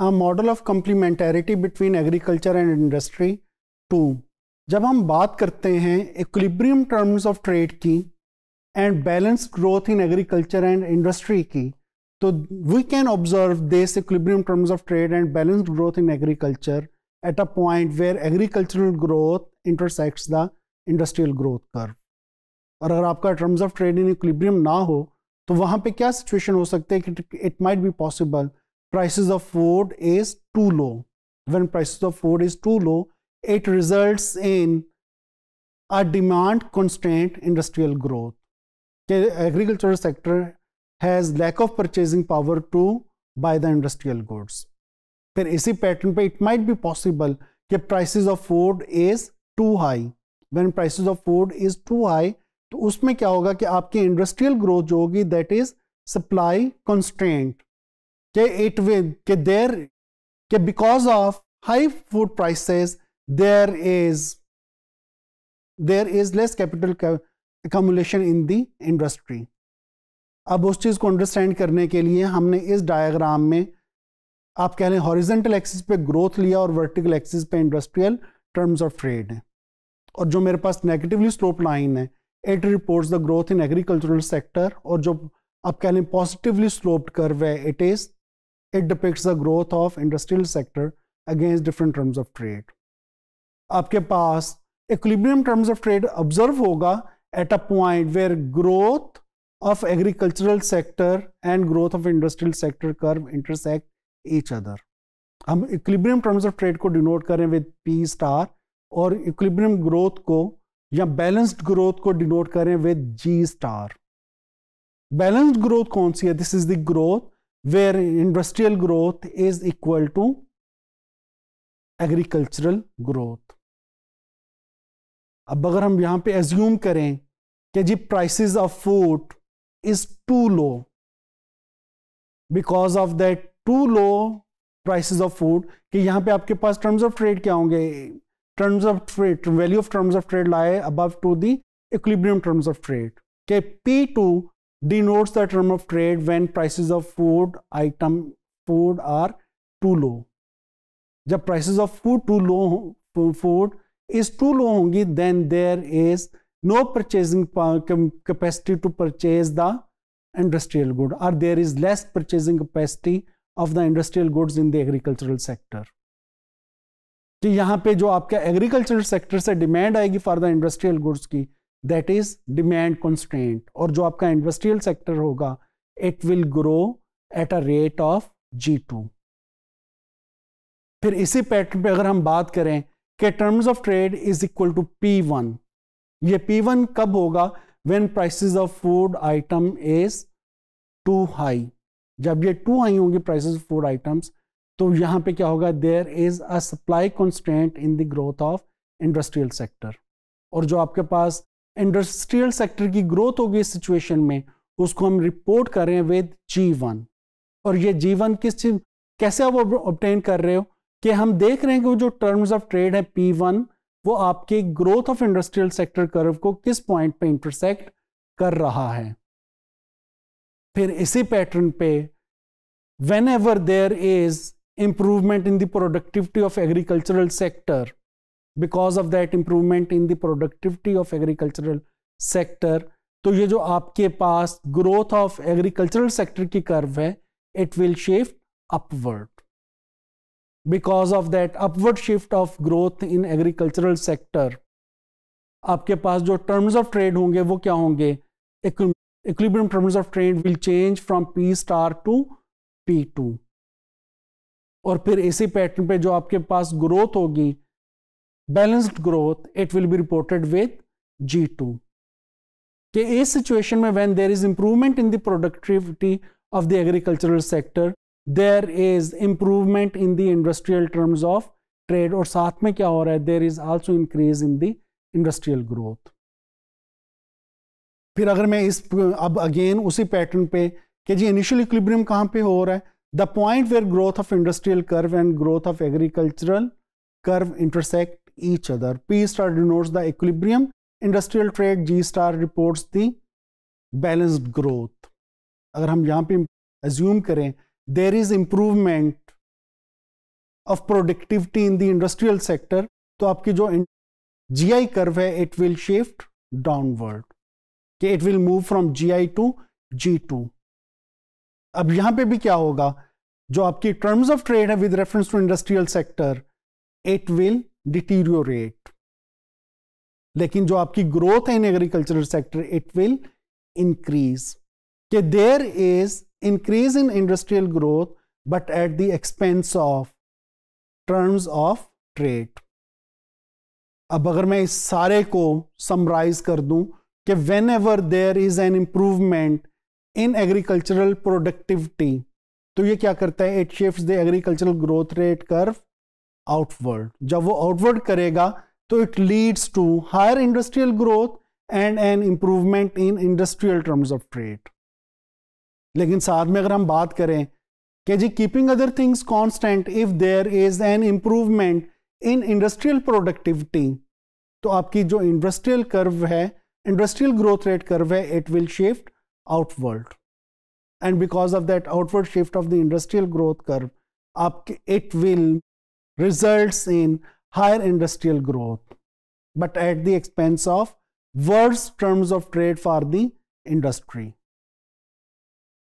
A model of complementarity between agriculture and industry too जब हम बात करते हैं इक्विलिब्रियम टर्म्स ऑफ ट्रेड की and balance growth in agriculture and industry की तो we can observe this equilibrium terms of trade and balance growth in agriculture at a point where agricultural growth intersects the industrial growth कर और अगर आपका terms of trade in equilibrium ना हो तो वहाँ पे क्या सिचुएशन हो सकते हैं कि it might be possible prices of food is too low. When prices of food is too low, it results in a demand constraint industrial growth. The agricultural sector has lack of purchasing power to buy the industrial goods. फिर इसी pattern पे it might be possible कि prices of food is too high. When prices of food is too high, तो उसमें क्या होगा कि आपकी industrial growth होगी दैट के देर के because of high food prices there is there is less capital accumulation in the industry अब उस चीज़ को अंडरस्टैंड करने के लिए हमने इस डायग्राम में आप कह लें हॉरिजेंटल एक्सिस पे ग्रोथ लिया और वर्टिकल एक्सिस पे इंडस्ट्रियल टर्म्स ऑफ ट्रेड है और जो मेरे पास नेगेटिवली स्लोप लाइन है it reports the growth in agricultural sector और जो आप कह हैं पॉजिटिवली स्लोप्ड कर्व है it is It depicts the growth of industrial sector against different terms of trade. आपके पास equilibrium terms of trade observe होगा at a point where growth of agricultural sector and growth of industrial sector curve intersect each other. हम equilibrium terms of trade को denote करें with P star और equilibrium growth को या balanced growth को denote करें with G star balanced growth कौन सी है this is the growth where industrial growth is equal to agricultural growth अब अगर हम यहां पे एज्यूम करें कि G prices of food is too low because of that too low prices of food कि यहाँ पे आपके पास टर्म्स ऑफ ट्रेड क्या होंगे terms of trade value of terms of trade lie above to the equilibrium terms of trade के P two denotes the term of trade when prices of food item food are too low जब prices of food too low food is too low होंगी then there is no purchasing capacity to purchase the industrial good or there is less purchasing capacity of the industrial goods in the agricultural sector कि यहाँ पे जो आपके agriculture sector से demand आएगी for the industrial goods की that is demand constraint और जो आपका इंडस्ट्रियल सेक्टर होगा it will grow at a rate of G two फिर इसी पैटर्न पे अगर हम बात करें कि terms of trade is equal to P one ये पी वन कब होगा when prices of food item is too high जब ये टू हाई होंगी प्राइसेस ऑफ फूड आइटम्स तो यहां पे क्या होगा there is a supply constant in the growth of industrial sector और जो आपके पास इंडस्ट्रियल सेक्टर की ग्रोथ होगी इस सिचुएशन में उसको हम रिपोर्ट कर रहे हैं विद जी वन और ये जी वन किस चीज कैसे आप ऑप्टेन कर रहे हो कि हम देख रहे हैं कि जो टर्म्स ऑफ ट्रेड है पी वन वो आपके growth of industrial sector curve को किस पॉइंट पे इंटरसेक्ट कर रहा है फिर इसी पैटर्न पे whenever there is improvement in the productivity of agricultural sector because of that improvement in the productivity of agricultural sector तो ये जो आपके पास ग्रोथ ऑफ एग्रीकल्चरल सेक्टर की कर्व है it will shift upward because of that upward shift of growth in agricultural sector आपके पास जो टर्म्स ऑफ ट्रेड होंगे वो क्या होंगे terms of trade will change from P star to P two और फिर इसी पैटर्न पे जो आपके पास ग्रोथ होगी balanced growth, it will be reported with G2. Okay, a situation mein when there is improvement in the productivity of the agricultural sector, there is improvement in the industrial terms of trade और साथ में क्या हो रहा है there is also increase in the industrial growth. फिर अगर मैं इस अब अगेन उसी पैटर्न पे कि जी इनिशियल इक्विलिब्रियम कहाँ पे हो रहा है the point where growth of industrial curve and growth of agricultural curve intersect each other. P star denotes the equilibrium. Industrial trade G star reports the balanced growth. अगर हम यहाँ पे assume करें there is improvement of productivity in the industrial sector तो आपकी जो GI curve है it will shift downward. कि it will move from GI to G2. अब यहाँ पे भी क्या होगा जो आपकी terms of trade है with reference to industrial sector, it will deteriorate लेकिन जो आपकी ग्रोथ है in agricultural sector it will increase के there is increase in industrial growth but at the expense of terms of trade अब अगर मैं इस सारे को समराइज कर दूं कि whenever there is an improvement in agricultural productivity तो ये क्या करता है it shift the agricultural growth rate curve outward जब वो आउटवर्ड करेगा तो it leads to higher industrial growth and an improvement in industrial terms of trade लेकिन साथ में अगर हम बात करें कि जी keeping other things constant if there is an improvement in industrial productivity तो आपकी जो इंडस्ट्रियल कर्व है इंडस्ट्रियल ग्रोथ रेट कर्व है it will shift outward and because of that outward shift of the industrial growth curve आपके it will results in higher industrial growth, but at the expense of worse terms of trade for the industry.